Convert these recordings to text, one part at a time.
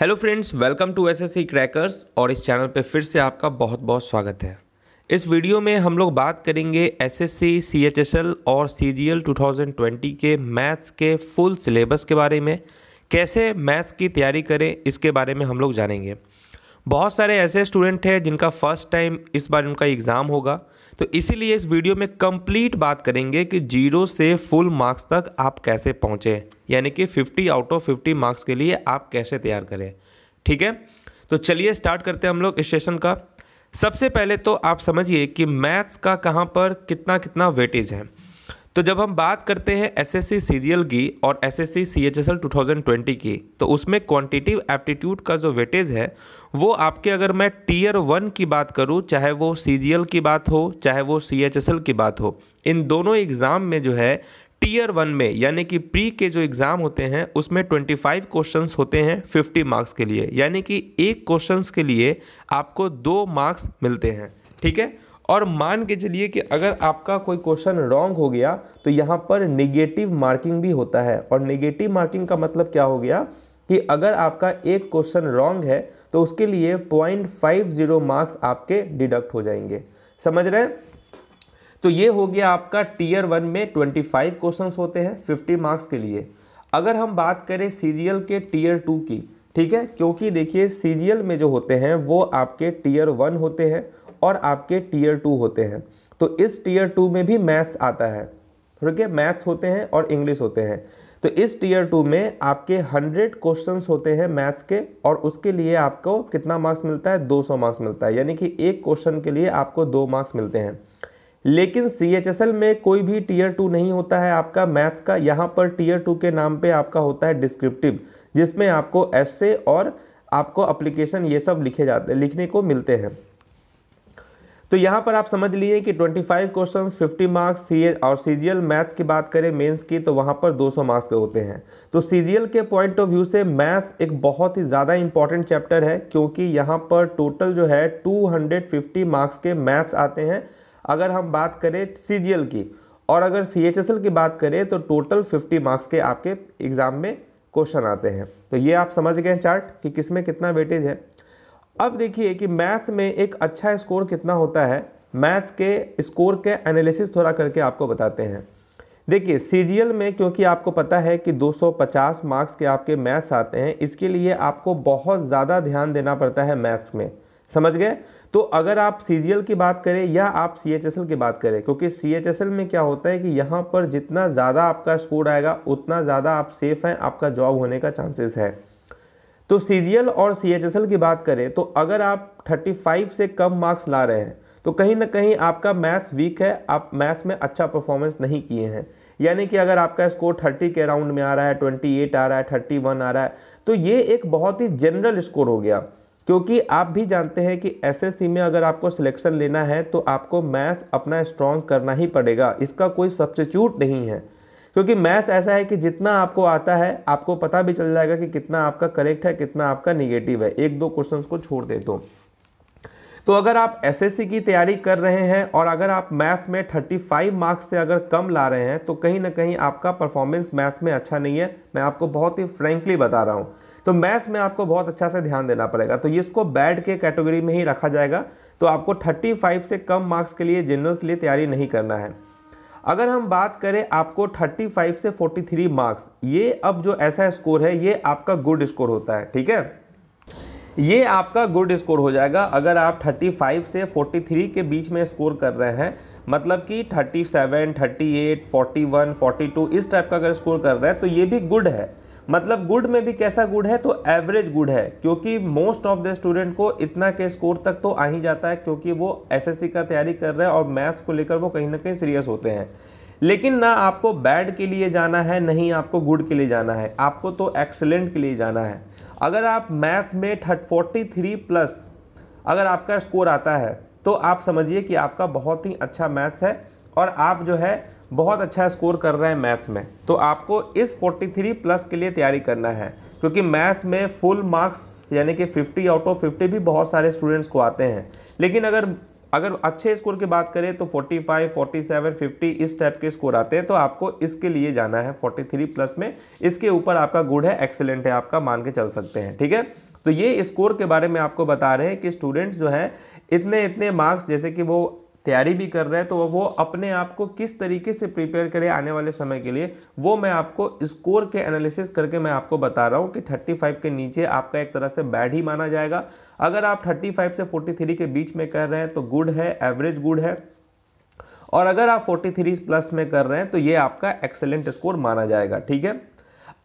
hello friends welcome to S S crackers और इस channel पे फिर से आपका बहुत बहुत स्वागत है इस वीडियो में हम लोग बात करेंगे एस एस सी और सी जी एल के मैथ्स के फुल सिलेबस के बारे में कैसे मैथ्स की तैयारी करें इसके बारे में हम लोग जानेंगे बहुत सारे ऐसे स्टूडेंट हैं जिनका फर्स्ट टाइम इस बार उनका एग्ज़ाम होगा तो इसीलिए इस वीडियो में कंप्लीट बात करेंगे कि जीरो से फुल मार्क्स तक आप कैसे पहुँचें यानी कि fifty out of fifty marks के लिए आप कैसे तैयार करें ठीक है तो चलिए स्टार्ट करते हैं हम लोग इस सेशन का सबसे पहले तो आप समझिए कि मैथ्स का कहाँ पर कितना कितना वेटेज है तो जब हम बात करते हैं एस जी एल की और टू थाउजेंड ट्वेंटी की तो उसमें क्वांटिटिव एप्टीट्यूड का जो वेटेज है वो आपके अगर मैं टीयर वन की बात करूँ चाहे वो एल की बात हो चाहे वो एल की बात हो इन दोनों एग्ज़ाम में जो है टीयर वन में यानी कि प्री के जो एग्ज़ाम होते हैं उसमें फाइव क्वेश्चन होते हैं फिफ्टी मार्क्स के लिए यानी कि एक क्वेश्चन के लिए आपको दो मार्क्स मिलते हैं ठीक है और मान के चलिए कि अगर आपका कोई क्वेश्चन रॉन्ग हो गया तो यहाँ पर नेगेटिव मार्किंग भी होता है और नेगेटिव मार्किंग का मतलब क्या हो गया कि अगर आपका एक क्वेश्चन रॉन्ग है तो उसके लिए पॉइंट फाइव जीरो मार्क्स आपके डिडक्ट हो जाएंगे समझ रहे हैं तो ये हो गया आपका टीयर वन में ट्वेंटी फाइव क्वेश्चन होते हैं फिफ्टी मार्क्स के लिए अगर हम बात करें सी के टीयर टू की ठीक है क्योंकि देखिए सी में जो होते हैं वो आपके टीयर वन होते हैं और आपके टीयर टू होते हैं तो इस टीयर टू में भी मैथ्स आता है ठीक है मैथ्स होते हैं और इंग्लिश होते हैं तो इस टीयर टू में आपके हंड्रेड क्वेश्चन होते हैं मैथ्स के और उसके लिए आपको कितना मार्क्स मिलता है दो सौ मार्क्स मिलता है यानी कि एक क्वेश्चन के लिए आपको दो मार्क्स मिलते हैं लेकिन सी में कोई भी टीयर टू नहीं होता है आपका मैथ्स का यहाँ पर टीयर टू के नाम पे आपका होता है डिस्क्रिप्टिव जिसमें आपको एस और आपको अप्लीकेशन ये सब लिखे जाते लिखने को मिलते हैं तो यहाँ पर आप समझ लिए कि 25 क्वेश्चंस 50 मार्क्स सी और सी मैथ्स की बात करें मेंस की तो वहाँ पर 200 मार्क्स के होते हैं तो सी के पॉइंट ऑफ व्यू से मैथ्स एक बहुत ही ज़्यादा इंपॉर्टेंट चैप्टर है क्योंकि यहाँ पर टोटल जो है 250 मार्क्स के मैथ्स आते हैं अगर हम बात करें सी की और अगर सी की बात करें तो टोटल फिफ्टी मार्क्स के आपके एग्ज़ाम में क्वेश्चन आते हैं तो ये आप समझ गए चार्ट कि किस में कितना वेटेज है अब देखिए कि मैथ्स में एक अच्छा स्कोर कितना होता है मैथ्स के स्कोर के एनालिसिस थोड़ा करके आपको बताते हैं देखिए सी में क्योंकि आपको पता है कि 250 मार्क्स के आपके मैथ्स आते हैं इसके लिए आपको बहुत ज़्यादा ध्यान देना पड़ता है मैथ्स में समझ गए तो अगर आप सी की बात करें या आप सी की बात करें क्योंकि सी में क्या होता है कि यहाँ पर जितना ज़्यादा आपका स्कोर आएगा उतना ज़्यादा आप सेफ़ हैं आपका जॉब होने का चांसेस है तो सी और सी की बात करें तो अगर आप 35 से कम मार्क्स ला रहे हैं तो कहीं ना कहीं आपका मैथ्स वीक है आप मैथ्स में अच्छा परफॉर्मेंस नहीं किए हैं यानी कि अगर आपका स्कोर 30 के अराउंड में आ रहा है 28 आ रहा है 31 आ रहा है तो ये एक बहुत ही जनरल स्कोर हो गया क्योंकि आप भी जानते हैं कि एसएससी में अगर आपको सिलेक्शन लेना है तो आपको मैथ्स अपना स्ट्रॉन्ग करना ही पड़ेगा इसका कोई सब्सिट्यूट नहीं है क्योंकि मैथ्स ऐसा है कि जितना आपको आता है आपको पता भी चल जाएगा कि कितना आपका करेक्ट है कितना आपका निगेटिव है एक दो क्वेश्चन को छोड़ दे दो तो।, तो अगर आप एसएससी की तैयारी कर रहे हैं और अगर आप मैथ्स में 35 मार्क्स से अगर कम ला रहे हैं तो कहीं ना कहीं आपका परफॉर्मेंस मैथ्स में अच्छा नहीं है मैं आपको बहुत ही फ्रेंकली बता रहा हूँ तो मैथ्स में आपको बहुत अच्छा से ध्यान देना पड़ेगा तो इसको बैड के कैटेगरी में ही रखा जाएगा तो आपको 35 से कम मार्क्स के लिए जनरल के लिए तैयारी नहीं करना है अगर हम बात करें आपको 35 से 43 मार्क्स ये अब जो ऐसा स्कोर है ये आपका गुड स्कोर होता है ठीक है ये आपका गुड स्कोर हो जाएगा अगर आप 35 से 43 के बीच में स्कोर कर रहे हैं मतलब कि 37, 38, 41, 42 इस टाइप का अगर स्कोर कर रहे हैं तो ये भी गुड है मतलब गुड में भी कैसा गुड है तो एवरेज गुड है क्योंकि मोस्ट ऑफ द स्टूडेंट को इतना के स्कोर तक तो आ ही जाता है क्योंकि वो एसएससी का तैयारी कर रहे हैं और मैथ्स को लेकर वो कहीं ना कहीं सीरियस होते हैं लेकिन ना आपको बैड के लिए जाना है नहीं आपको गुड के लिए जाना है आपको तो एक्सलेंट के लिए जाना है अगर आप मैथ में थर्ट फोर्टी थ्री प्लस अगर आपका स्कोर आता है तो आप समझिए कि आपका बहुत ही अच्छा मैथ्स है और आप जो है बहुत अच्छा स्कोर कर रहा है मैथ्स में तो आपको इस 43 प्लस के लिए तैयारी करना है क्योंकि मैथ्स में फुल मार्क्स यानी कि 50 आउट ऑफ 50 भी बहुत सारे स्टूडेंट्स को आते हैं लेकिन अगर अगर अच्छे स्कोर की बात करें तो 45, 47, 50 इस टाइप के स्कोर आते हैं तो आपको इसके लिए जाना है 43 प्लस में इसके ऊपर आपका गुड है एक्सेलेंट है आपका मान के चल सकते हैं ठीक है तो ये स्कोर के बारे में आपको बता रहे हैं कि स्टूडेंट्स जो है इतने इतने मार्क्स जैसे कि वो तैयारी भी कर रहे हैं तो वो अपने आप को किस तरीके से प्रिपेयर करें आने वाले समय के लिए वो मैं आपको स्कोर के एनालिसिस करके मैं आपको बता रहा हूँ कि 35 के नीचे आपका एक तरह से बैड ही माना जाएगा अगर आप 35 से 43 के बीच में कर रहे हैं तो गुड है एवरेज गुड है और अगर आप 43 प्लस में कर रहे हैं तो ये आपका एक्सेलेंट स्कोर माना जाएगा ठीक है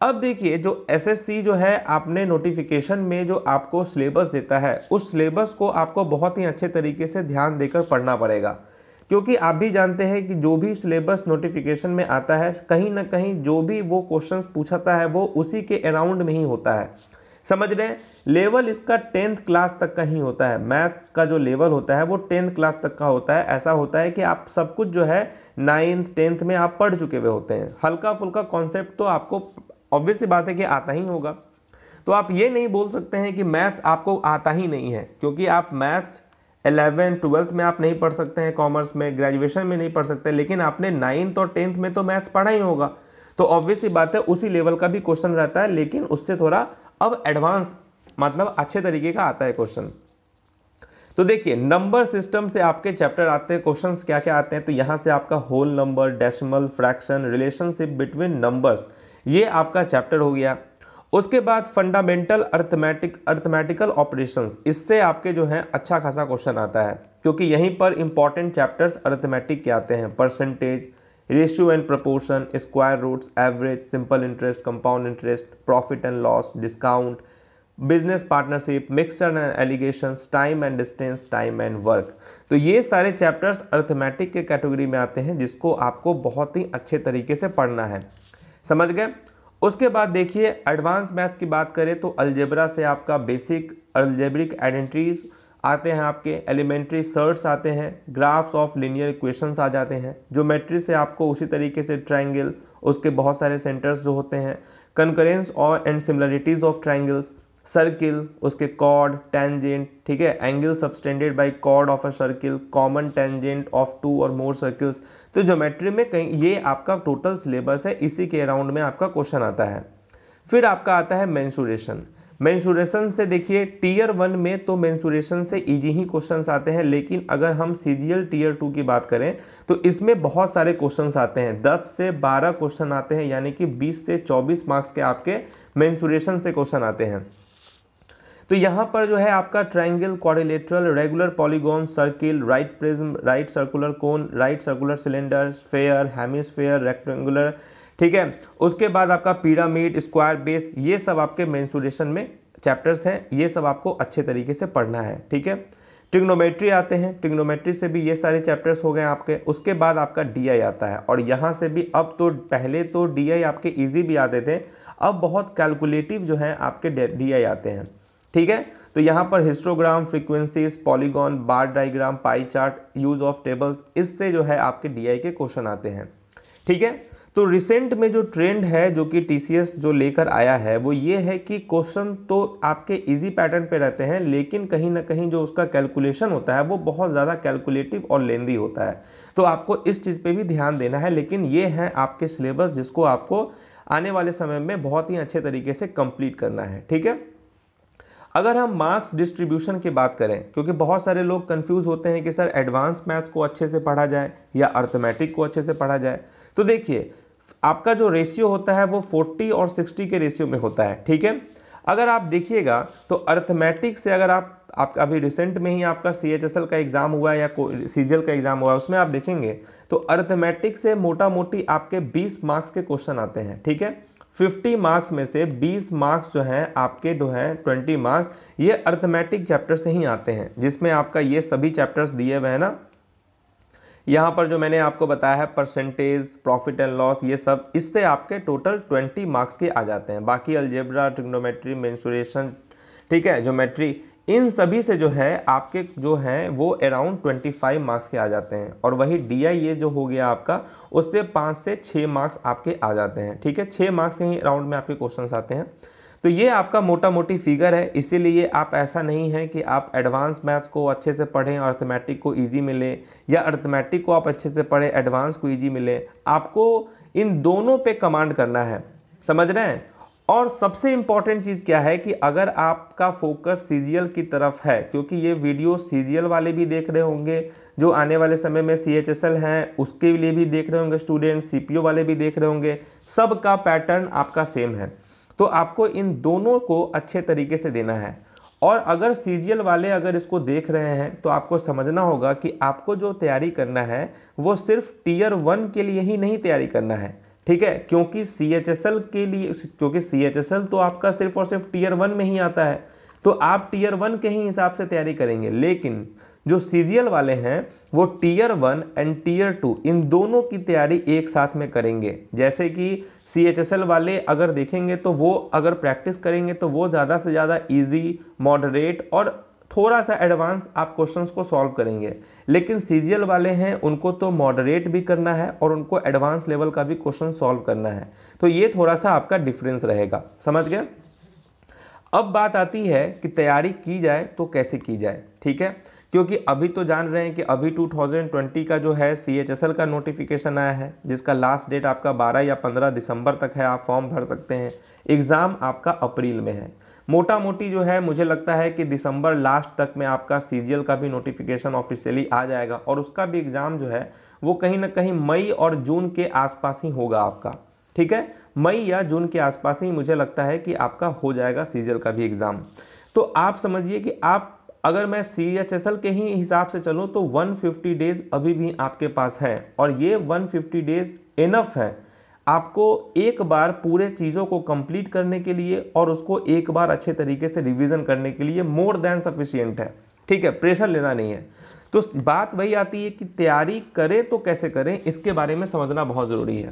अब देखिए जो एसएससी जो है आपने नोटिफिकेशन में जो आपको सिलेबस देता है उस सिलेबस को आपको बहुत ही अच्छे तरीके से ध्यान देकर पढ़ना पड़ेगा क्योंकि आप भी जानते हैं कि जो भी सिलेबस नोटिफिकेशन में आता है कहीं ना कहीं जो भी वो क्वेश्चंस पूछाता है वो उसी के अराउंड में ही होता है समझ रहे हैं लेवल इसका टेंथ क्लास तक का ही होता है मैथ्स का जो लेवल होता है वो टेंथ क्लास तक का होता है ऐसा होता है कि आप सब कुछ जो है नाइन्थ टेंथ में आप पढ़ चुके हुए होते हैं हल्का फुल्का कॉन्सेप्ट तो आपको ऑब्वियस सी बात है कि आता ही होगा तो आप ये नहीं बोल सकते हैं कि मैथ्स आपको आता ही नहीं है क्योंकि आप मैथ्स एलेवेंथ ट्वेल्थ में आप नहीं पढ़ सकते हैं कॉमर्स में ग्रेजुएशन में नहीं पढ़ सकते लेकिन आपने नाइन्थ और टेंथ में तो मैथ्स पढ़ा ही होगा तो ऑब्वियसली बात है उसी लेवल का भी क्वेश्चन रहता है लेकिन उससे थोड़ा अब एडवांस मतलब अच्छे तरीके का आता है क्वेश्चन तो देखिए नंबर सिस्टम से आपके चैप्टर आते हैं क्वेश्चंस क्या क्या आते हैं तो यहाँ से आपका whole number decimal fraction relationship between numbers ये आपका चैप्टर हो गया उसके बाद फंडामेंटल अर्थमेटिक अर्थमेटिकल ऑपरेशंस इससे आपके जो है अच्छा खासा क्वेश्चन आता है क्योंकि यहीं पर इंपॉर्टेंट चैप्टर्स अर्थमेटिक के आते हैं percentage ratio and proportion square roots average simple interest compound interest profit and loss discount business partnership mixture and alligation time and distance time and work तो ये सारे चैप्टर्स अर्थमेटिक के category में आते हैं जिसको आपको बहुत ही अच्छे तरीके से पढ़ना है समझ गए उसके बाद देखिए एडवांस मैथ्स की बात करें तो अलजेब्रा से आपका बेसिक अलजेब्रिक आइडेंटिटीज़ आते हैं आपके एलिमेंट्री सर्ट्स आते हैं ग्राफ्स ऑफ लिनियर इक्वेशंस आ जाते हैं ज्योमेट्री से आपको उसी तरीके से ट्रायंगल उसके बहुत सारे सेंटर्स जो होते हैं कंकरेंस और and similarities of triangles circle उसके कॉर्ड टेंजेंट ठीक है angle subtended by chord of a circle common tangent of two or more circles तो ज्योमेट्री में कहीं ये आपका टोटल सिलेबस है इसी के अराउंड में आपका क्वेश्चन आता है फिर आपका आता है मैंसुरेशन मैंसुरेशन से देखिए टीयर वन में तो मैंसुरेशन से इजी ही क्वेश्चंस आते हैं लेकिन अगर हम सी टीयर टू की बात करें तो इसमें बहुत सारे क्वेश्चंस आते हैं 10 से 12 क्वेश्चन आते हैं यानी कि 20 से 24 मार्क्स के आपके मैंसुरेशन से क्वेश्चन आते हैं तो यहाँ पर जो है आपका triangle quadrilateral regular polygon circle right prism right circular cone right circular cylinder sphere hemisphere rectangular ठीक है उसके बाद आपका पिरामिड स्क्वायर बेस ये सब आपके मेन्सुरेशन में चैप्टर्स हैं ये सब आपको अच्छे तरीके से पढ़ना है ठीक है ट्रिग्नोमेट्री आते हैं ट्रिग्नोमेट्री से भी ये सारे चैप्टर्स हो गए आपके उसके बाद आपका आई आता है और यहाँ से भी अब तो पहले तो आई आपके ईजी भी आते थे अब बहुत कैलकुलेटिव जो है आपके आई आते हैं ठीक है तो यहाँ पर histogram frequencies polygon bar diagram pie chart use of tables इससे जो है आपके डी के क्वेश्चन आते हैं ठीक है तो रिसेंट में जो ट्रेंड है जो कि टी जो लेकर आया है वो ये है कि क्वेश्चन तो आपके इजी पैटर्न पे रहते हैं लेकिन कहीं ना कहीं जो उसका कैलकुलेशन होता है वो बहुत ज़्यादा कैलकुलेटिव और लेंदी होता है तो आपको इस चीज़ पे भी ध्यान देना है लेकिन ये है आपके सिलेबस जिसको आपको आने वाले समय में बहुत ही अच्छे तरीके से कम्प्लीट करना है ठीक है अगर हम मार्क्स डिस्ट्रीब्यूशन की बात करें क्योंकि बहुत सारे लोग कंफ्यूज होते हैं कि सर एडवांस मैथ्स को अच्छे से पढ़ा जाए या अर्थमेटिक को अच्छे से पढ़ा जाए तो देखिए आपका जो रेशियो होता है वो 40 और 60 के रेशियो में होता है ठीक है अगर आप देखिएगा तो अर्थमेटिक से अगर आप आप अभी रिसेंट में ही आपका सी एच एस एल का एग्ज़ाम हुआ है या सी जी एल का एग्ज़ाम हुआ है उसमें आप देखेंगे तो अर्थमेटिक से मोटा मोटी आपके 20 मार्क्स के क्वेश्चन आते हैं ठीक है 50 मार्क्स में से 20 मार्क्स जो हैं आपके जो हैं 20 मार्क्स ये अर्थमेटिक चैप्टर से ही आते हैं जिसमें आपका ये सभी चैप्टर्स दिए हुए हैं ना यहाँ पर जो मैंने आपको बताया है परसेंटेज प्रॉफिट एंड लॉस ये सब इससे आपके टोटल 20 मार्क्स के आ जाते हैं बाकी अल्जेब्रा ट्रिग्नोमेट्री मेन्सुरेशन ठीक है ज्योमेट्री इन सभी से जो है आपके जो हैं वो अराउंड 25 मार्क्स के आ जाते हैं और वही डी आई ए जो हो गया आपका उससे पाँच से छः मार्क्स आपके आ जाते हैं ठीक है छः मार्क्स के ही राउंड में आपके क्वेश्चन आते हैं तो ये आपका मोटा मोटी फिगर है इसीलिए आप ऐसा नहीं है कि आप एडवांस मैथ्स को अच्छे से पढ़ें और अर्थमेटिक को ईजी मिले या अर्थमेटिक को आप अच्छे से पढ़ें एडवांस को ईजी मिले आपको इन दोनों पर कमांड करना है समझ रहे हैं और सबसे इम्पॉर्टेंट चीज़ क्या है कि अगर आपका फोकस सीजीएल की तरफ है क्योंकि ये वीडियो सीजीएल वाले भी देख रहे होंगे जो आने वाले समय में सी एच एस एल हैं उसके लिए भी देख रहे होंगे स्टूडेंट सी पी ओ वाले भी देख रहे होंगे सब का पैटर्न आपका सेम है तो आपको इन दोनों को अच्छे तरीके से देना है और अगर सी वाले अगर इसको देख रहे हैं तो आपको समझना होगा कि आपको जो तैयारी करना है वो सिर्फ टीयर वन के लिए ही नहीं तैयारी करना है ठीक है क्योंकि सी एच एस एल के लिए क्योंकि सी एच एस एल तो आपका सिर्फ और सिर्फ टीयर वन में ही आता है तो आप टीयर वन के ही हिसाब से तैयारी करेंगे लेकिन जो एल वाले हैं वो tier one and tier two इन दोनों की तैयारी एक साथ में करेंगे जैसे कि सी एच एस एल वाले अगर देखेंगे तो वो अगर प्रैक्टिस करेंगे तो वो ज़्यादा से ज़्यादा ईजी मॉडरेट और थोड़ा सा एडवांस आप क्वेश्चंस को सॉल्व करेंगे लेकिन सीजीएल वाले हैं उनको तो मॉडरेट भी करना है और उनको एडवांस लेवल का भी क्वेश्चन सॉल्व करना है तो ये थोड़ा सा आपका डिफरेंस रहेगा समझ गए अब बात आती है कि तैयारी की जाए तो कैसे की जाए ठीक है क्योंकि अभी तो जान रहे हैं कि अभी 2020 का जो है सी का नोटिफिकेशन आया है जिसका लास्ट डेट आपका 12 या 15 दिसंबर तक है आप फॉर्म भर सकते हैं एग्ज़ाम आपका अप्रैल में है मोटा मोटी जो है मुझे लगता है कि दिसंबर लास्ट तक में आपका सी का भी नोटिफिकेशन ऑफिशियली आ जाएगा और उसका भी एग्ज़ाम जो है वो कहीं ना कहीं मई और जून के आसपास ही होगा आपका ठीक है मई या जून के आसपास ही मुझे लगता है कि आपका हो जाएगा सी का भी एग्ज़ाम तो आप समझिए कि आप अगर मैं सी एच एस एल के ही हिसाब से चलूँ तो 150 डेज़ अभी भी आपके पास है और ये 150 डेज़ इनफ है आपको एक बार पूरे चीज़ों को कंप्लीट करने के लिए और उसको एक बार अच्छे तरीके से रिवीजन करने के लिए मोर देन सफिशियंट है ठीक है प्रेशर लेना नहीं है तो बात वही आती है कि तैयारी करें तो कैसे करें इसके बारे में समझना बहुत ज़रूरी है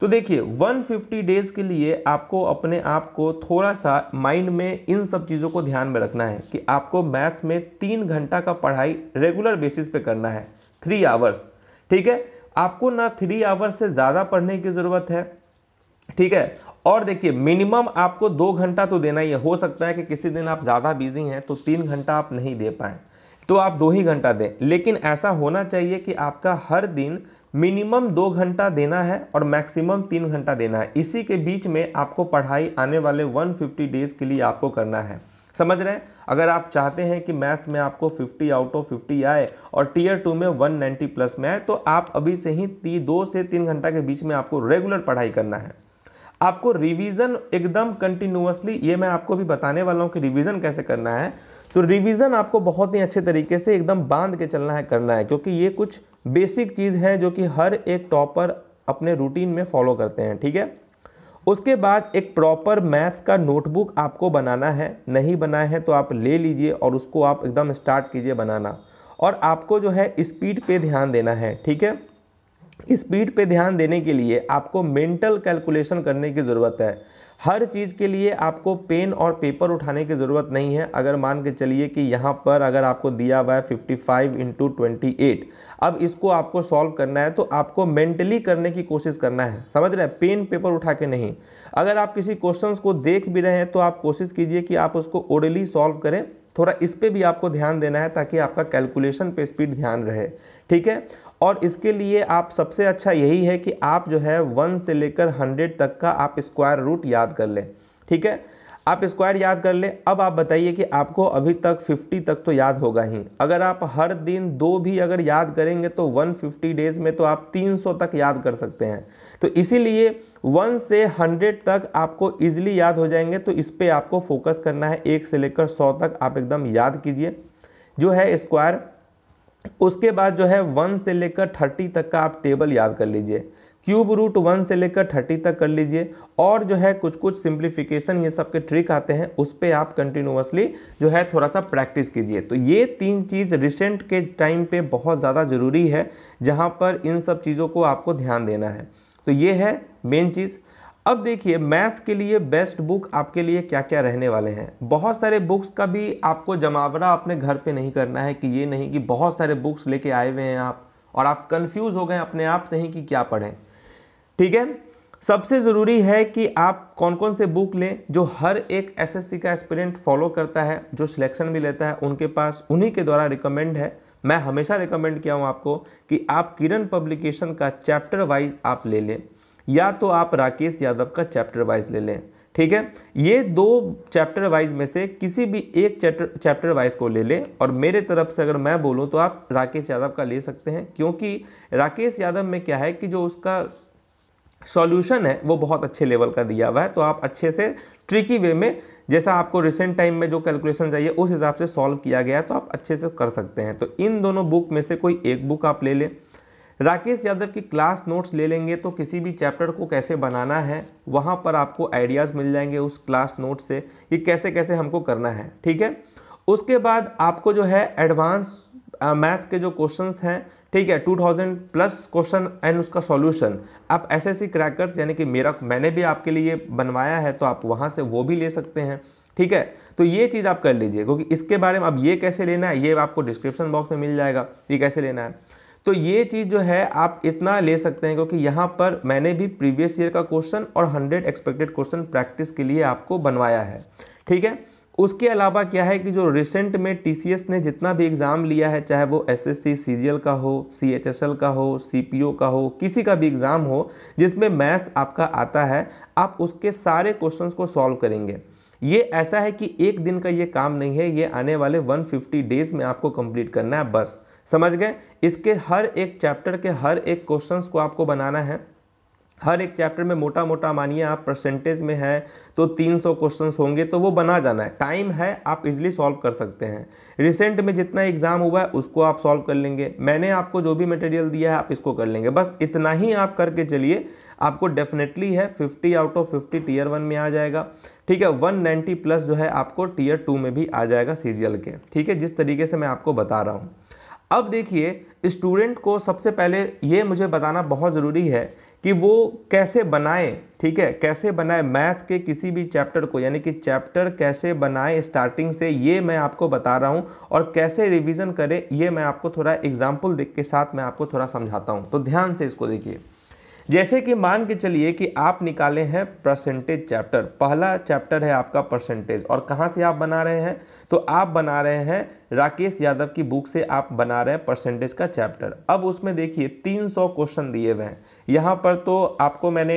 तो देखिए 150 डेज़ के लिए आपको अपने आप को थोड़ा सा माइंड में इन सब चीज़ों को ध्यान में रखना है कि आपको मैथ में तीन घंटा का पढ़ाई रेगुलर बेसिस पे करना है थ्री आवर्स ठीक है आपको ना थ्री आवर्स से ज़्यादा पढ़ने की ज़रूरत है ठीक है और देखिए मिनिमम आपको दो घंटा तो देना ही है हो सकता है कि किसी दिन आप ज़्यादा बिजी हैं तो तीन घंटा आप नहीं दे पाएँ तो आप दो ही घंटा दें लेकिन ऐसा होना चाहिए कि आपका हर दिन मिनिमम दो घंटा देना है और मैक्सिमम तीन घंटा देना है इसी के बीच में आपको पढ़ाई आने वाले 150 डेज़ के लिए आपको करना है समझ रहे हैं अगर आप चाहते हैं कि मैथ्स में आपको 50 आउट ऑफ 50 आए और टीयर टू में 190 प्लस में आए तो आप अभी से ही ती दो से तीन घंटा के बीच में आपको रेगुलर पढ़ाई करना है आपको रिवीजन एकदम कंटिन्यूसली ये मैं आपको भी बताने वाला हूँ कि रिवीजन कैसे करना है तो रिवीजन आपको बहुत ही अच्छे तरीके से एकदम बांध के चलना है करना है क्योंकि ये कुछ बेसिक चीज़ है जो कि हर एक टॉपर अपने रूटीन में फॉलो करते हैं ठीक है उसके बाद एक प्रॉपर मैथ्स का नोटबुक आपको बनाना है नहीं बनाए हैं तो आप ले लीजिए और उसको आप एकदम स्टार्ट कीजिए बनाना और आपको जो है स्पीड पे ध्यान देना है ठीक है स्पीड पे ध्यान देने के लिए आपको मेंटल कैलकुलेशन करने की ज़रूरत है हर चीज़ के लिए आपको पेन और पेपर उठाने की ज़रूरत नहीं है अगर मान के चलिए कि यहाँ पर अगर आपको दिया हुआ है fifty five into twenty eight अब इसको आपको सॉल्व करना है तो आपको मेंटली करने की कोशिश करना है समझ रहे हैं पेन पेपर उठा के नहीं अगर आप किसी क्वेश्चन को देख भी रहे हैं तो आप कोशिश कीजिए कि आप उसको ओरली सॉल्व करें थोड़ा इस पर भी आपको ध्यान देना है ताकि आपका कैलकुलेशन पे स्पीड ध्यान रहे ठीक है और इसके लिए आप सबसे अच्छा यही है कि आप जो है वन से लेकर हंड्रेड तक का आप स्क्वायर रूट याद कर लें ठीक है आप स्क्वायर याद कर लें अब आप बताइए कि आपको अभी तक 50 तक तो याद होगा ही अगर आप हर दिन दो भी अगर याद करेंगे तो 150 डेज़ में तो आप 300 तक याद कर सकते हैं तो इसीलिए 1 से 100 तक आपको ईजिली याद हो जाएंगे तो इस पर आपको फोकस करना है एक से लेकर 100 तक आप एकदम याद कीजिए जो है स्क्वायर उसके बाद जो है वन से लेकर थर्टी तक का आप टेबल याद कर लीजिए क्यूब रूट वन से लेकर थर्टी तक कर लीजिए और जो है कुछ कुछ सिंप्लीफिकेशन ये सब के ट्रिक आते हैं उस पर आप कंटिन्यूसली जो है थोड़ा सा प्रैक्टिस कीजिए तो ये तीन चीज़ रिसेंट के टाइम पे बहुत ज़्यादा ज़रूरी है जहाँ पर इन सब चीज़ों को आपको ध्यान देना है तो ये है मेन चीज़ अब देखिए मैथ्स के लिए बेस्ट बुक आपके लिए क्या क्या रहने वाले हैं बहुत सारे बुक्स का भी आपको जमावड़ा अपने घर पे नहीं करना है कि ये नहीं कि बहुत सारे बुक्स लेके आए हुए हैं आप और आप कंफ्यूज हो गए अपने आप से ही कि क्या पढ़ें ठीक है सबसे ज़रूरी है कि आप कौन कौन से बुक लें जो हर एक एस का एक्सपीरियंट फॉलो करता है जो सिलेक्शन भी लेता है उनके पास उन्हीं के द्वारा रिकमेंड है मैं हमेशा रिकमेंड किया हूँ आपको कि आप किरण पब्लिकेशन का चैप्टर वाइज आप ले लें या तो आप राकेश यादव का चैप्टर वाइज ले लें ठीक है ये दो चैप्टर वाइज में से किसी भी एक चैप्टर चैप्टर वाइज को ले लें और मेरे तरफ से अगर मैं बोलूं तो आप राकेश यादव का ले सकते हैं क्योंकि राकेश यादव में क्या है कि जो उसका सॉल्यूशन है वो बहुत अच्छे लेवल का दिया हुआ है तो आप अच्छे से ट्रिकी वे में जैसा आपको रिसेंट टाइम में जो कैलकुलेशन चाहिए उस हिसाब से सॉल्व किया गया तो आप अच्छे से कर सकते हैं तो इन दोनों बुक में से कोई एक बुक आप ले लें राकेश यादव की क्लास नोट्स ले लेंगे तो किसी भी चैप्टर को कैसे बनाना है वहाँ पर आपको आइडियाज़ मिल जाएंगे उस क्लास नोट से कि कैसे कैसे हमको करना है ठीक है उसके बाद आपको जो है एडवांस मैथ्स के जो क्वेश्चंस हैं ठीक है 2000 प्लस क्वेश्चन एंड उसका सॉल्यूशन आप एस एस क्रैकर्स यानी कि मेरा मैंने भी आपके लिए बनवाया है तो आप वहाँ से वो भी ले सकते हैं ठीक है तो ये चीज़ आप कर लीजिए क्योंकि इसके बारे में अब ये कैसे लेना है ये आपको डिस्क्रिप्शन बॉक्स में मिल जाएगा ये कैसे लेना है तो ये चीज़ जो है आप इतना ले सकते हैं क्योंकि यहाँ पर मैंने भी प्रीवियस ईयर का क्वेश्चन और हंड्रेड एक्सपेक्टेड क्वेश्चन प्रैक्टिस के लिए आपको बनवाया है ठीक है उसके अलावा क्या है कि जो रिसेंट में टी ने जितना भी एग्ज़ाम लिया है चाहे वो एस एस का हो सी का हो सी का हो किसी का भी एग्ज़ाम हो जिसमें मैथ्स आपका आता है आप उसके सारे क्वेश्चंस को सॉल्व करेंगे ये ऐसा है कि एक दिन का ये काम नहीं है ये आने वाले 150 डेज़ में आपको कंप्लीट करना है बस समझ गए इसके हर एक चैप्टर के हर एक क्वेश्चंस को आपको बनाना है हर एक चैप्टर में मोटा मोटा मानिए आप परसेंटेज में है तो 300 क्वेश्चंस होंगे तो वो बना जाना है टाइम है आप इजिली सॉल्व कर सकते हैं रिसेंट में जितना एग्ज़ाम हुआ है उसको आप सॉल्व कर लेंगे मैंने आपको जो भी मटेरियल दिया है आप इसको कर लेंगे बस इतना ही आप करके चलिए आपको डेफिनेटली है 50 आउट ऑफ 50 टीयर वन में आ जाएगा ठीक है 190 प्लस जो है आपको टीयर टू में भी आ जाएगा सीजीएल के ठीक है जिस तरीके से मैं आपको बता रहा हूँ अब देखिए स्टूडेंट को सबसे पहले ये मुझे बताना बहुत ज़रूरी है कि वो कैसे बनाए ठीक है कैसे बनाए मैथ के किसी भी चैप्टर को यानी कि चैप्टर कैसे बनाए स्टार्टिंग से ये मैं आपको बता रहा हूँ और कैसे रिवीजन करें ये मैं आपको थोड़ा एग्जाम्पल देख के साथ मैं आपको थोड़ा समझाता हूँ तो ध्यान से इसको देखिए जैसे कि मान के चलिए कि आप निकाले हैं परसेंटेज चैप्टर पहला चैप्टर है आपका परसेंटेज और कहाँ से आप बना रहे हैं तो आप बना रहे हैं राकेश यादव की बुक से आप बना रहे हैं परसेंटेज का चैप्टर अब उसमें देखिए 300 क्वेश्चन दिए हुए हैं यहाँ पर तो आपको मैंने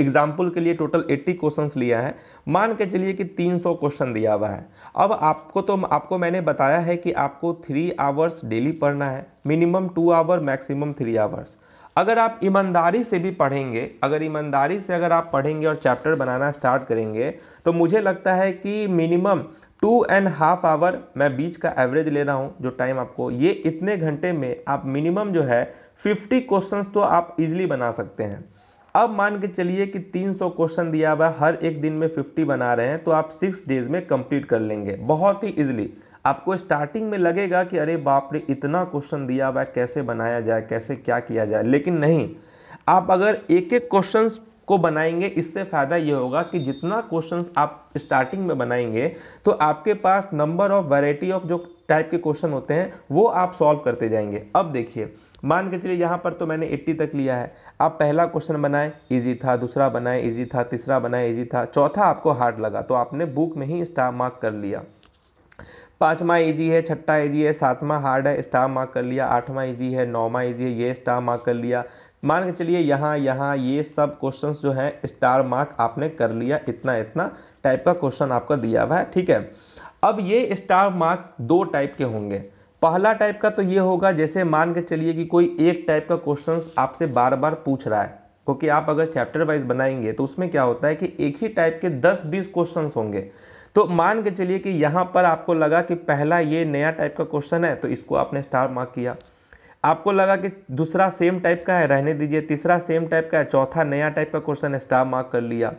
एग्जाम्पल के लिए टोटल 80 क्वेश्चंस लिया है मान के चलिए कि 300 क्वेश्चन दिया हुआ है अब आपको तो आपको मैंने बताया है कि आपको थ्री आवर्स डेली पढ़ना है minimum two hour maximum three hours अगर आप ईमानदारी से भी पढ़ेंगे अगर ईमानदारी से अगर आप पढ़ेंगे और चैप्टर बनाना स्टार्ट करेंगे तो मुझे लगता है कि minimum two and half hour मैं बीच का एवरेज ले रहा हूँ जो टाइम आपको ये इतने घंटे में आप मिनिमम जो है फिफ्टी क्वेश्चन तो आप इजिली बना सकते हैं अब मान के चलिए कि 300 क्वेश्चन दिया हुआ हर एक दिन में 50 बना रहे हैं तो आप सिक्स डेज में कंप्लीट कर लेंगे बहुत ही इजिली आपको स्टार्टिंग में लगेगा कि अरे बाप रे इतना क्वेश्चन दिया हुआ है कैसे बनाया जाए कैसे क्या किया जाए लेकिन नहीं आप अगर एक एक क्वेश्चन को बनाएंगे इससे फ़ायदा ये होगा कि जितना क्वेश्चन आप स्टार्टिंग में बनाएंगे तो आपके पास नंबर ऑफ वैरायटी ऑफ जो टाइप के क्वेश्चन होते हैं वो आप सॉल्व करते जाएंगे अब देखिए मान के चलिए यहाँ पर तो मैंने 80 तक लिया है आप पहला क्वेश्चन बनाए इजी था दूसरा बनाए इजी था तीसरा बनाए इजी था चौथा आपको हार्ड लगा तो आपने बुक में ही स्टार मार्क कर लिया पाँचवा ईजी है छठा ईजी है सातवां हार्ड है स्टार मार्क कर लिया आठवां ईजी है नौवां ईजी है ये स्टार मार्क कर लिया मान के चलिए यहाँ यहाँ ये सब क्वेश्चन जो हैं स्टार मार्क आपने कर लिया इतना इतना टाइप का क्वेश्चन आपका दिया हुआ है ठीक है अब ये स्टार मार्क दो टाइप के होंगे पहला टाइप का तो ये होगा जैसे मान के चलिए कि कोई एक टाइप का क्वेश्चन आपसे बार बार पूछ रहा है क्योंकि आप अगर चैप्टर वाइज बनाएंगे तो उसमें क्या होता है कि एक ही टाइप के दस बीस क्वेश्चन होंगे तो मान के चलिए कि यहाँ पर आपको लगा कि पहला ये नया टाइप का क्वेश्चन है तो इसको आपने स्टार मार्क किया आपको लगा कि दूसरा सेम टाइप का है रहने दीजिए तीसरा सेम टाइप का है चौथा नया टाइप का क्वेश्चन स्टार मार्क कर लिया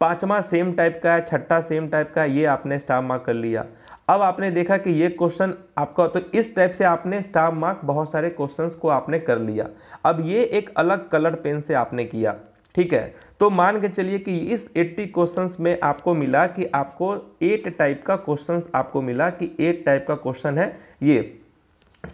पाँचवा सेम टाइप का है छठा सेम टाइप का है ये आपने स्टार मार्क कर लिया अब आपने देखा कि ये क्वेश्चन आपका तो इस टाइप से आपने स्टार मार्क बहुत सारे क्वेश्चंस को आपने कर लिया अब ये एक अलग कलर पेन से आपने किया ठीक है तो मान के चलिए कि इस 80 क्वेश्चंस में आपको मिला कि आपको एट टाइप का क्वेश्चंस आपको मिला कि एट टाइप का क्वेश्चन है ये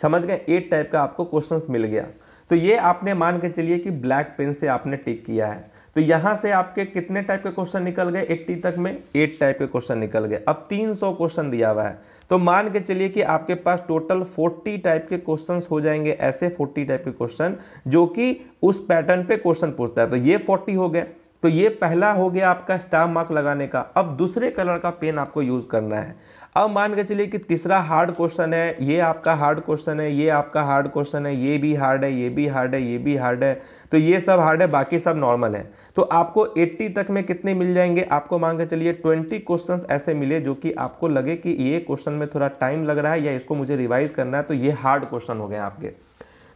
समझ गए एट टाइप का आपको क्वेश्चंस मिल गया तो ये आपने मान के चलिए कि ब्लैक पेन से आपने टिक किया है तो यहाँ से आपके कितने टाइप के क्वेश्चन निकल गए 80 तक में एट टाइप के क्वेश्चन निकल गए अब 300 क्वेश्चन दिया हुआ है तो मान के चलिए कि आपके पास टोटल 40 टाइप के क्वेश्चंस हो जाएंगे ऐसे 40 टाइप के क्वेश्चन जो कि उस पैटर्न पे क्वेश्चन पूछता है तो ये 40 हो गए तो ये पहला हो गया आपका स्टार मार्क लगाने का अब दूसरे कलर का पेन आपको यूज़ करना है अब मान के चलिए कि तीसरा हार्ड क्वेश्चन है ये आपका हार्ड क्वेश्चन है ये आपका हार्ड क्वेश्चन है ये भी हार्ड है ये भी हार्ड है ये भी हार्ड है तो ये सब हार्ड है बाकी सब नॉर्मल है तो आपको 80 तक में कितने मिल जाएंगे आपको मान के चलिए 20 क्वेश्चंस ऐसे मिले जो कि आपको लगे कि ये क्वेश्चन में थोड़ा टाइम लग रहा है या इसको मुझे रिवाइज करना है तो ये हार्ड क्वेश्चन हो गए आपके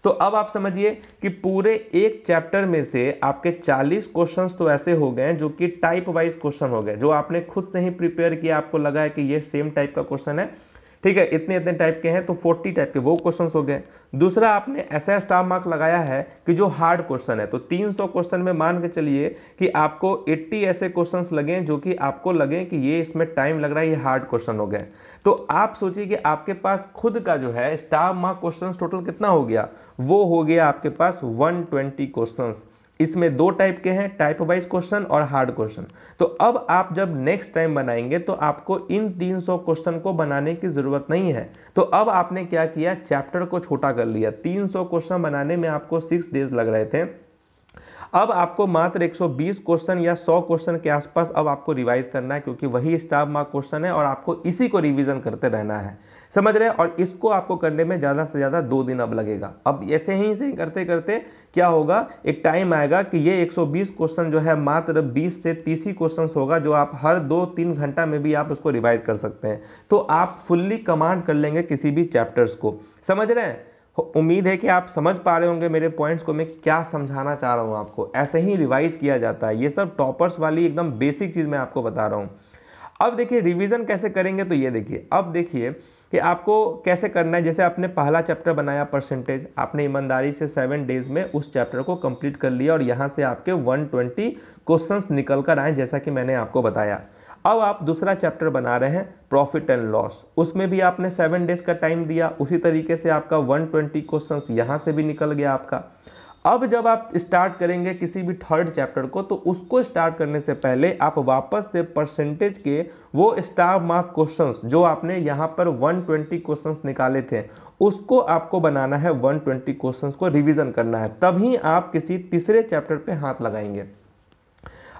तो अब आप समझिए कि पूरे एक चैप्टर में से आपके 40 क्वेश्चन तो ऐसे हो गए जो कि टाइप वाइज क्वेश्चन हो गए जो आपने खुद से ही प्रिपेयर किया आपको लगा है कि ये सेम टाइप का क्वेश्चन है ठीक है इतने इतने टाइप के हैं तो 40 टाइप के वो क्वेश्चन हो गए दूसरा आपने ऐसा स्टार मार्क लगाया है कि जो हार्ड क्वेश्चन है तो 300 क्वेश्चन में मान के चलिए कि आपको 80 ऐसे क्वेश्चंस लगे जो कि आपको लगे कि ये इसमें टाइम लग रहा है ये हार्ड क्वेश्चन हो गए तो आप सोचिए कि आपके पास खुद का जो है स्टार मार्क क्वेश्चन टोटल कितना हो गया वो हो गया आपके पास 120 क्वेश्चन इसमें दो टाइप के हैं टाइप वाइज क्वेश्चन और हार्ड क्वेश्चन तो अब आप जब नेक्स्ट टाइम बनाएंगे तो आपको इन 300 क्वेश्चन को बनाने की ज़रूरत नहीं है तो अब आपने क्या किया चैप्टर को छोटा कर लिया 300 क्वेश्चन बनाने में आपको सिक्स डेज लग रहे थे अब आपको मात्र 120 क्वेश्चन या 100 क्वेश्चन के आसपास अब आपको रिवाइज करना है क्योंकि वही स्टाफ मार्क क्वेश्चन है और आपको इसी को रिविजन करते रहना है समझ रहे हैं और इसको आपको करने में ज़्यादा से ज़्यादा दो दिन अब लगेगा अब ऐसे ही से करते करते क्या होगा एक टाइम आएगा कि ये 120 क्वेश्चन जो है मात्र 20 से 30 ही क्वेश्चन होगा जो आप हर दो तीन घंटा में भी आप उसको रिवाइज कर सकते हैं तो आप फुल्ली कमांड कर लेंगे किसी भी चैप्टर्स को समझ रहे हैं उम्मीद है कि आप समझ पा रहे होंगे मेरे पॉइंट्स को मैं क्या समझाना चाह रहा हूँ आपको ऐसे ही रिवाइज किया जाता है ये सब टॉपर्स वाली एकदम बेसिक चीज़ मैं आपको बता रहा हूँ अब देखिए रिवीजन कैसे करेंगे तो ये देखिए अब देखिए कि आपको कैसे करना है जैसे आपने पहला चैप्टर बनाया परसेंटेज आपने ईमानदारी से सेवन डेज में उस चैप्टर को कंप्लीट कर लिया और यहाँ से आपके 120 क्वेश्चंस निकल कर आए जैसा कि मैंने आपको बताया अब आप दूसरा चैप्टर बना रहे हैं प्रॉफिट एंड लॉस उसमें भी आपने सेवन डेज का टाइम दिया उसी तरीके से आपका 120 ट्वेंटी क्वेश्चन यहाँ से भी निकल गया आपका अब जब आप स्टार्ट करेंगे किसी भी थर्ड चैप्टर को तो उसको स्टार्ट करने से पहले आप वापस से परसेंटेज के वो स्टार मार्क क्वेश्चंस जो आपने यहाँ पर 120 क्वेश्चन निकाले थे उसको आपको बनाना है 120 क्वेश्चन को रिविजन करना है तभी आप किसी तीसरे चैप्टर पर हाथ लगाएंगे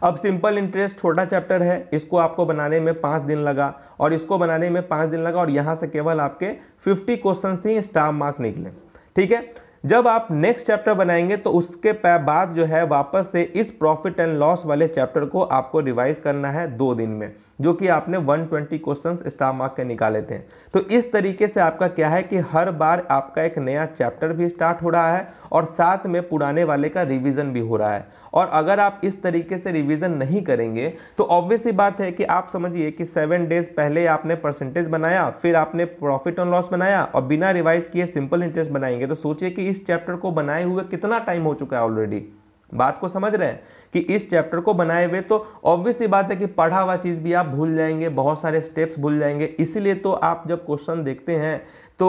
अब सिंपल इंटरेस्ट छोटा चैप्टर है इसको आपको बनाने में पाँच दिन लगा और इसको बनाने में पाँच दिन लगा और यहाँ से केवल आपके फिफ्टी क्वेश्चन ही स्टार मार्क निकले ठीक है जब आप नेक्स्ट चैप्टर बनाएंगे तो उसके बाद जो है वापस से इस प्रॉफिट एंड लॉस वाले चैप्टर को आपको रिवाइज करना है दो दिन में जो कि आपने 120 क्वेश्चन स्टार मार्क के निकाले थे तो इस तरीके से आपका क्या है कि हर बार आपका एक नया चैप्टर भी स्टार्ट हो रहा है और साथ में पुराने वाले का रिविज़न भी हो रहा है और अगर आप इस तरीके से रिविज़न नहीं करेंगे तो ऑब्वियसली बात है कि आप समझिए कि सेवन डेज पहले आपने परसेंटेज बनाया फिर आपने प्रॉफिट एंड लॉस बनाया और बिना रिवाइज किए सिंपल इंटरेस्ट बनाएंगे तो सोचिए कि इस चैप्टर को बनाए हुए कितना टाइम हो चुका है ऑलरेडी बात को समझ रहे हैं कि इस चैप्टर को बनाए हुए तो ऑब्वियसली बात है कि पढ़ा हुआ चीज़ भी आप भूल जाएंगे बहुत सारे स्टेप्स भूल जाएंगे इसीलिए तो आप जब क्वेश्चन देखते हैं तो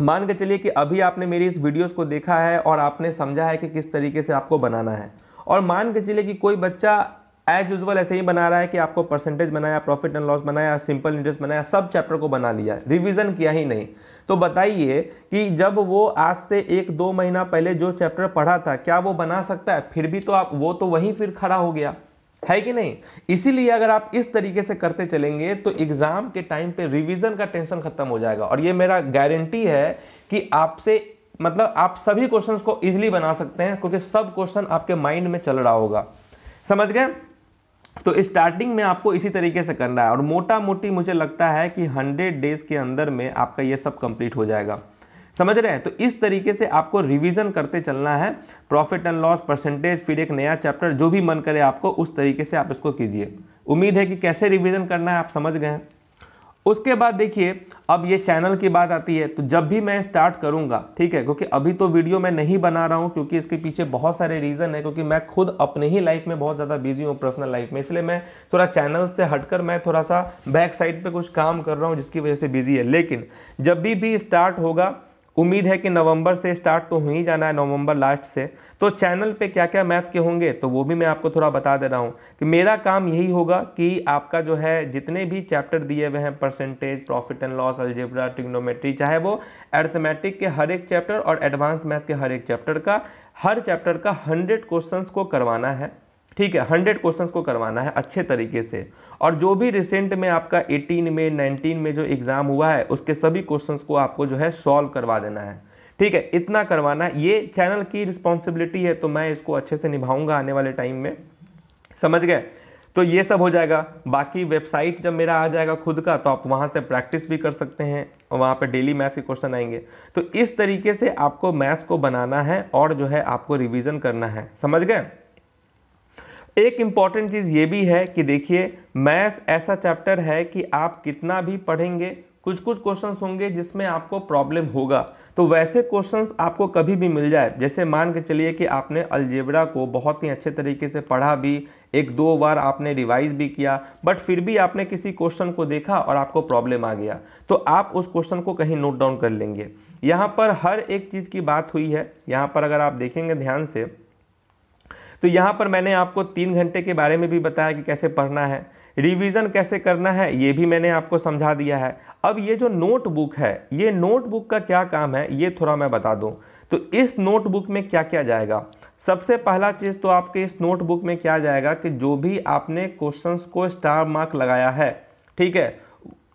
मान के चलिए कि अभी आपने मेरी इस वीडियोस को देखा है और आपने समझा है कि किस तरीके से आपको बनाना है और मान के चलिए कि कोई बच्चा एज यूजल ऐसे ही बना रहा है कि आपको परसेंटेज बनाया प्रॉफिट एंड लॉस बनाया सिंपल इंटरेस्ट बनाया सब चैप्टर को बना लिया रिविजन किया ही नहीं तो बताइए कि जब वो आज से एक दो महीना पहले जो चैप्टर पढ़ा था क्या वो बना सकता है फिर भी तो आप वो तो वहीं फिर खड़ा हो गया है कि नहीं इसीलिए अगर आप इस तरीके से करते चलेंगे तो एग्ज़ाम के टाइम पे रिवीजन का टेंशन खत्म हो जाएगा और ये मेरा गारंटी है कि आपसे मतलब आप सभी क्वेश्चंस को इजीली बना सकते हैं क्योंकि सब क्वेश्चन आपके माइंड में चल रहा होगा समझ गए तो स्टार्टिंग में आपको इसी तरीके से करना है और मोटा मोटी मुझे लगता है कि हंड्रेड डेज़ के अंदर में आपका ये सब कंप्लीट हो जाएगा समझ रहे हैं तो इस तरीके से आपको रिवीजन करते चलना है प्रॉफिट एंड लॉस परसेंटेज फिर एक नया चैप्टर जो भी मन करे आपको उस तरीके से आप इसको कीजिए उम्मीद है कि कैसे रिवीजन करना है आप समझ गए हैं उसके बाद देखिए अब ये चैनल की बात आती है तो जब भी मैं स्टार्ट करूँगा ठीक है क्योंकि अभी तो वीडियो मैं नहीं बना रहा हूँ क्योंकि इसके पीछे बहुत सारे रीज़न है क्योंकि मैं खुद अपने ही लाइफ में बहुत ज़्यादा बिजी हूँ पर्सनल लाइफ में इसलिए मैं थोड़ा चैनल से हटकर मैं थोड़ा सा बैक साइड पर कुछ काम कर रहा हूँ जिसकी वजह से बिजी है लेकिन जब भी भी स्टार्ट होगा उम्मीद है कि नवंबर से स्टार्ट तो हो ही जाना है नवंबर लास्ट से तो चैनल पे क्या क्या मैथ्स के होंगे तो वो भी मैं आपको थोड़ा बता दे रहा हूँ कि मेरा काम यही होगा कि आपका जो है जितने भी चैप्टर दिए हुए हैं percentage profit and loss algebra trigonometry चाहे वो एर्थमेटिक के हर एक चैप्टर और एडवांस मैथ्स के हर एक चैप्टर का हर चैप्टर का हंड्रेड क्वेश्चन को करवाना है ठीक है हंड्रेड क्वेश्चन को करवाना है अच्छे तरीके से और जो भी रिसेंट में आपका एटीन में नाइनटीन में जो एग्ज़ाम हुआ है उसके सभी क्वेश्चन को आपको जो है सॉल्व करवा देना है ठीक है इतना करवाना ये चैनल की रिस्पॉन्सिबिलिटी है तो मैं इसको अच्छे से निभाऊंगा आने वाले टाइम में समझ गए तो ये सब हो जाएगा बाकी वेबसाइट जब मेरा आ जाएगा खुद का तो आप वहाँ से प्रैक्टिस भी कर सकते हैं और वहाँ पर डेली मैथ्स के क्वेश्चन आएंगे तो इस तरीके से आपको मैथ्स को बनाना है और जो है आपको रिविज़न करना है समझ गए एक इम्पॉर्टेंट चीज़ ये भी है कि देखिए मैथ ऐसा चैप्टर है कि आप कितना भी पढ़ेंगे कुछ कुछ क्वेश्चंस होंगे जिसमें आपको प्रॉब्लम होगा तो वैसे क्वेश्चंस आपको कभी भी मिल जाए जैसे मान के चलिए कि आपने अलजेबरा को बहुत ही अच्छे तरीके से पढ़ा भी एक दो बार आपने रिवाइज भी किया बट फिर भी आपने किसी क्वेश्चन को देखा और आपको प्रॉब्लम आ गया तो आप उस क्वेश्चन को कहीं नोट डाउन कर लेंगे यहाँ पर हर एक चीज़ की बात हुई है यहाँ पर अगर आप देखेंगे ध्यान से तो यहाँ पर मैंने आपको तीन घंटे के बारे में भी बताया कि कैसे पढ़ना है रिवीजन कैसे करना है ये भी मैंने आपको समझा दिया है अब ये जो नोटबुक है ये नोटबुक का क्या काम है ये थोड़ा मैं बता दूँ तो इस नोटबुक में क्या क्या जाएगा सबसे पहला चीज़ तो आपके इस नोटबुक में क्या जाएगा कि जो भी आपने क्वेश्चंस को स्टार मार्क लगाया है ठीक है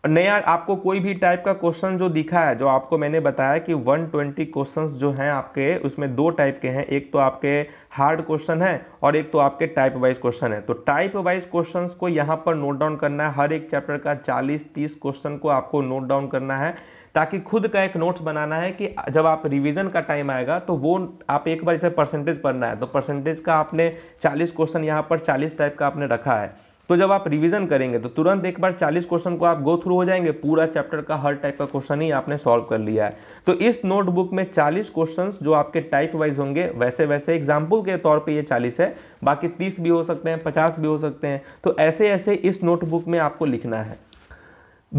नया आपको कोई भी टाइप का क्वेश्चन जो दिखा है जो आपको मैंने बताया कि 120 क्वेश्चन जो हैं आपके उसमें दो टाइप के हैं एक तो आपके हार्ड क्वेश्चन है और एक तो आपके टाइप वाइज क्वेश्चन है तो टाइप वाइज क्वेश्चंस को यहाँ पर नोट डाउन करना है हर एक चैप्टर का 40-30 क्वेश्चन को आपको नोट डाउन करना है ताकि खुद का एक नोट्स बनाना है कि जब आप रिवीजन का टाइम आएगा तो वो आप एक बार इसे परसेंटेज पढ़ना है तो परसेंटेज का आपने 40 क्वेश्चन यहाँ पर 40 टाइप का आपने रखा है तो जब आप रिवीजन करेंगे तो तुरंत एक बार 40 क्वेश्चन को आप गो थ्रू हो जाएंगे पूरा चैप्टर का हर टाइप का क्वेश्चन ही आपने सॉल्व कर लिया है तो इस नोटबुक में 40 क्वेश्चंस जो आपके टाइप वाइज होंगे वैसे वैसे एग्जाम्पल के तौर पे ये 40 है बाकी 30 भी हो सकते हैं 50 भी हो सकते हैं तो ऐसे ऐसे इस नोटबुक में आपको लिखना है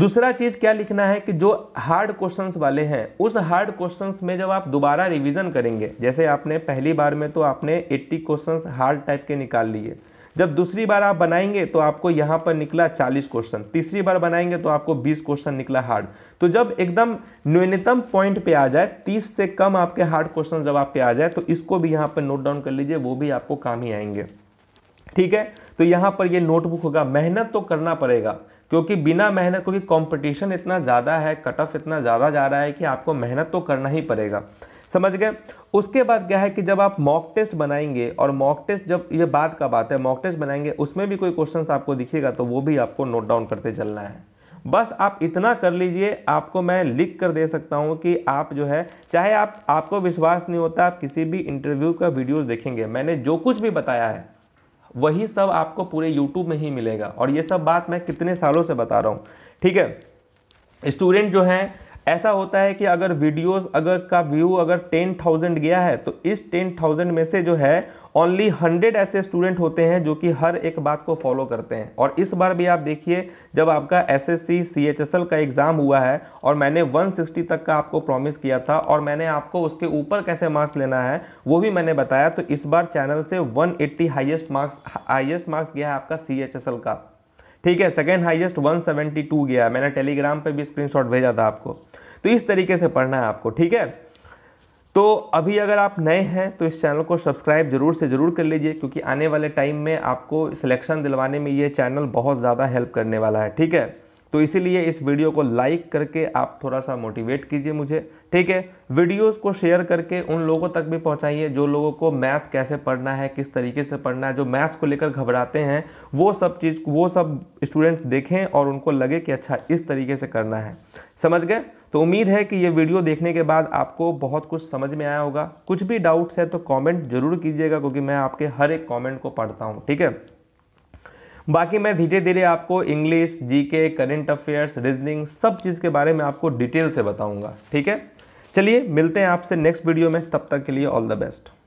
दूसरा चीज़ क्या लिखना है कि जो हार्ड क्वेश्चंस वाले हैं उस हार्ड क्वेश्चंस में जब आप दोबारा रिवीजन करेंगे जैसे आपने पहली बार में तो आपने 80 क्वेश्चंस हार्ड टाइप के निकाल लिए जब दूसरी बार आप बनाएंगे तो आपको यहाँ पर निकला चालीस क्वेश्चन तीसरी बार बनाएंगे तो आपको बीस क्वेश्चन निकला हार्ड तो जब एकदम न्यूनतम पॉइंट पे आ जाए तीस से कम आपके हार्ड क्वेश्चन जब आप पे आ जाए तो इसको भी यहाँ पर नोट डाउन कर लीजिए वो भी आपको काम ही आएंगे ठीक है तो यहाँ पर ये नोटबुक होगा मेहनत तो करना पड़ेगा क्योंकि बिना मेहनत क्योंकि कंपटीशन इतना ज़्यादा है कट ऑफ इतना ज़्यादा जा रहा है कि आपको मेहनत तो करना ही पड़ेगा समझ गए उसके बाद क्या है कि जब आप मॉक टेस्ट बनाएंगे और मॉक टेस्ट जब ये बात का बात है मॉक टेस्ट बनाएंगे उसमें भी कोई क्वेश्चन आपको दिखेगा तो वो भी आपको नोट डाउन करते चलना है बस आप इतना कर लीजिए आपको मैं लिख कर दे सकता हूँ कि आप जो है चाहे आप आपको विश्वास नहीं होता आप किसी भी इंटरव्यू का वीडियोस देखेंगे मैंने जो कुछ भी बताया है वही सब आपको पूरे यूट्यूब में ही मिलेगा और ये सब बात मैं कितने सालों से बता रहा हूँ ठीक है स्टूडेंट जो हैं ऐसा होता है कि अगर वीडियोस अगर का व्यू अगर टेन थाउजेंड गया है तो इस टेन थाउजेंड में से जो है ओनली हंड्रेड ऐसे स्टूडेंट होते हैं जो कि हर एक बात को फॉलो करते हैं और इस बार भी आप देखिए जब आपका एस एस का एग्ज़ाम हुआ है और मैंने 160 तक का आपको प्रॉमिस किया था और मैंने आपको उसके ऊपर कैसे मार्क्स लेना है वो भी मैंने बताया तो इस बार चैनल से eighty highest marks highest marks गया है आपका सी का ठीक है सेकेंड हाईएस्ट 172 गया मैंने टेलीग्राम पे भी स्क्रीनशॉट भेजा था आपको तो इस तरीके से पढ़ना है आपको ठीक है तो अभी अगर आप नए हैं तो इस चैनल को सब्सक्राइब जरूर से ज़रूर कर लीजिए क्योंकि आने वाले टाइम में आपको सिलेक्शन दिलवाने में ये चैनल बहुत ज़्यादा हेल्प करने वाला है ठीक है तो इसीलिए इस वीडियो को लाइक करके आप थोड़ा सा मोटिवेट कीजिए मुझे ठीक है वीडियोस को शेयर करके उन लोगों तक भी पहुंचाइए जो लोगों को मैथ कैसे पढ़ना है किस तरीके से पढ़ना है जो मैथ्स को लेकर घबराते हैं वो सब चीज़ वो सब स्टूडेंट्स देखें और उनको लगे कि अच्छा इस तरीके से करना है समझ गए तो उम्मीद है कि ये वीडियो देखने के बाद आपको बहुत कुछ समझ में आया होगा कुछ भी डाउट्स है तो कॉमेंट जरूर कीजिएगा क्योंकि मैं आपके हर एक कॉमेंट को पढ़ता हूँ ठीक है बाकी मैं धीरे धीरे आपको English GK current affairs reasoning सब चीज़ के बारे में आपको डिटेल से बताऊँगा ठीक है चलिए मिलते हैं आपसे नेक्स्ट वीडियो में तब तक के लिए ऑल द बेस्ट